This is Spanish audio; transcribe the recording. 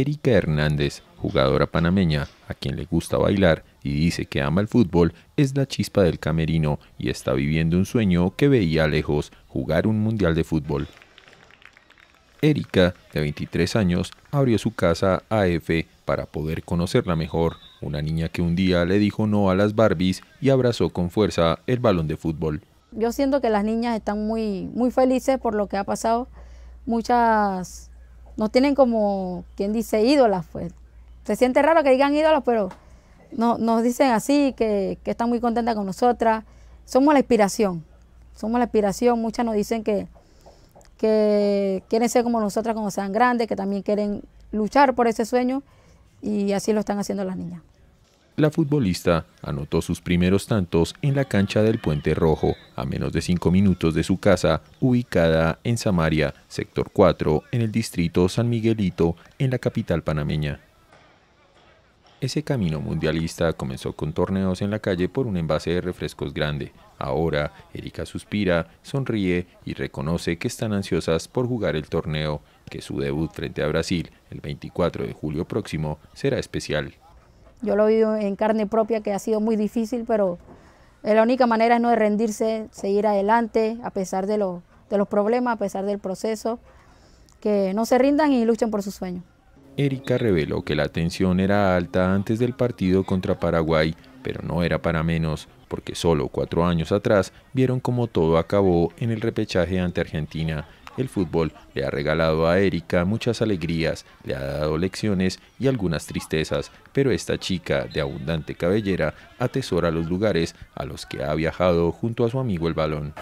Erika Hernández, jugadora panameña, a quien le gusta bailar y dice que ama el fútbol, es la chispa del camerino y está viviendo un sueño que veía lejos, jugar un mundial de fútbol. Erika, de 23 años, abrió su casa a AF para poder conocerla mejor, una niña que un día le dijo no a las Barbies y abrazó con fuerza el balón de fútbol. Yo siento que las niñas están muy, muy felices por lo que ha pasado. Muchas nos tienen como, quien dice, ídolas, pues. Se siente raro que digan ídolos, pero no, nos dicen así, que, que están muy contentas con nosotras. Somos la inspiración, somos la inspiración. Muchas nos dicen que, que quieren ser como nosotras cuando sean grandes, que también quieren luchar por ese sueño y así lo están haciendo las niñas la futbolista anotó sus primeros tantos en la cancha del Puente Rojo, a menos de cinco minutos de su casa, ubicada en Samaria, sector 4, en el distrito San Miguelito, en la capital panameña. Ese camino mundialista comenzó con torneos en la calle por un envase de refrescos grande. Ahora, Erika suspira, sonríe y reconoce que están ansiosas por jugar el torneo, que su debut frente a Brasil el 24 de julio próximo será especial. Yo lo he vivido en carne propia, que ha sido muy difícil, pero la única manera es no rendirse, seguir adelante, a pesar de, de los problemas, a pesar del proceso, que no se rindan y luchen por sus sueños. Erika reveló que la tensión era alta antes del partido contra Paraguay, pero no era para menos, porque solo cuatro años atrás vieron cómo todo acabó en el repechaje ante Argentina el fútbol le ha regalado a Erika muchas alegrías, le ha dado lecciones y algunas tristezas, pero esta chica de abundante cabellera atesora los lugares a los que ha viajado junto a su amigo el balón.